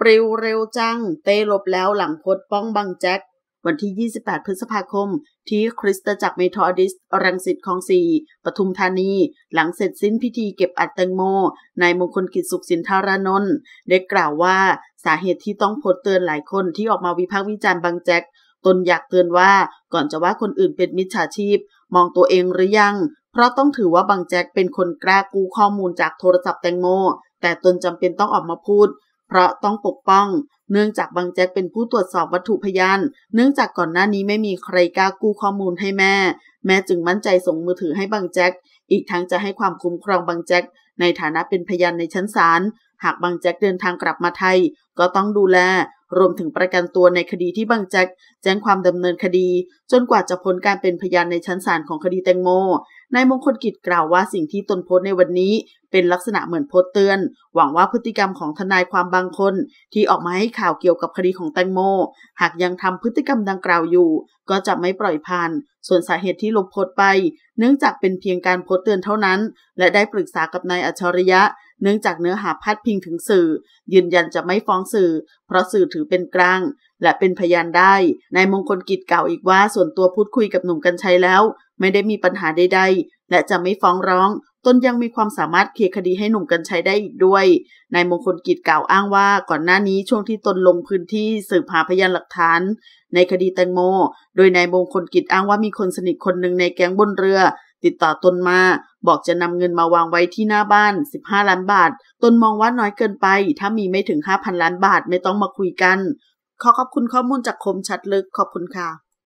ปลิวเร็วจัง เต้ลบแล้วหลังพดป้องบังแจ็ค วันที่ 28 พฤษภาคม ที่คริสตจักรเมทอดิสรังสิตคลองสีปทุมธานี หลังเสร็จสิ้นพิธีเก็บอัดแตงโมนายมงคลกิจสุขสินธารนนท์ได้กล่าวว่าสาเหตุที่ต้องพดเตือนหลายคนที่ออกมาวิพากษ์วิจารณ์บังแจ็ค ตนอยากเตือนว่าก่อนจะว่าคนอื่นเป็นมิจฉาชีพ มองตัวเองหรือยัง เพราะต้องถือว่าบังแจ็คเป็นคนกล้ากู้ข้อมูลจากโทรศัพท์แตงโม แต่ตนจำเป็นต้องออกมาพูดเพราะต้องปกป้อง เนื่องจากบางแจ็คเป็นผู้ตรวจสอบวัตถุพยาน เนื่องจากก่อนหน้านี้ไม่มีใครกล้ากู้ข้อมูลให้แม่ แม่จึงมั่นใจส่งมือถือให้บางแจ็ค อีกทั้งจะให้ความคุ้มครองบางแจ็คในฐานะเป็นพยานในชั้นศาลหากบางแจ็คเดินทางกลับมาไทย ก็ต้องดูแล รวมถึงประกันตัวในคดีที่บางแจ็คแจ้งความดำเนินคดี จนกว่าจะพ้นการเป็นพยานในชั้นศาลของคดีแตงโมนายมงคลกิจกล่าวว่าสิ่งที่ตนโพสในวันนี้ เป็นลักษณะเหมือนโพสเตือน หวังว่าพฤติกรรมของทนายความบางคน ที่ออกมาให้ข่าวเกี่ยวกับคดีของแตงโม หากยังทำพฤติกรรมดังกล่าวอยู่ ก็จะไม่ปล่อยผ่านส่วนสาเหตุที่ลบโพสไป เนื่องจากเป็นเพียงการโพสเตือนเท่านั้น และได้ปรึกษากับนายอัจฉริยะเนื่องจากเนื้อหาพาดพิงถึงสื่อ ยืนยันจะไม่ฟ้องสื่อ เพราะสื่อถือเป็นกลาง และเป็นพยานได้นายมงคลกิจกล่าวอีกว่า ส่วนตัวพูดคุยกับหนุ่มกัญชัยแล้ว ไม่ได้มีปัญหาใดๆและจะไม่ฟ้องร้องนยังมีความสามารถเคลียร์คดีให้หนุ่มกันชัยได้อีกด้วย นายมงคลกิจกล่าวอ้างว่าก่อนหน้านี้ช่วงที่ตนลงพื้นที่สืบหาพยานหลักฐาน ในคดีแตงโม โดยนายมงคลกิจอ้างว่ามีคนสนิทคนหนึ่งในแก๊งบนเรือติดต่อตนมา บอกจะนำเงินมาวางไว้ที่หน้าบ้าน 15 ล้านบาท ตนมองว่าน้อยเกินไปถ้ามีไม่ถึง 5,000ล้านบาทไม่ต้องมาคุยกันขอขอบคุณข้อมูลจากคมชัดลึกขอบคุณค่ะ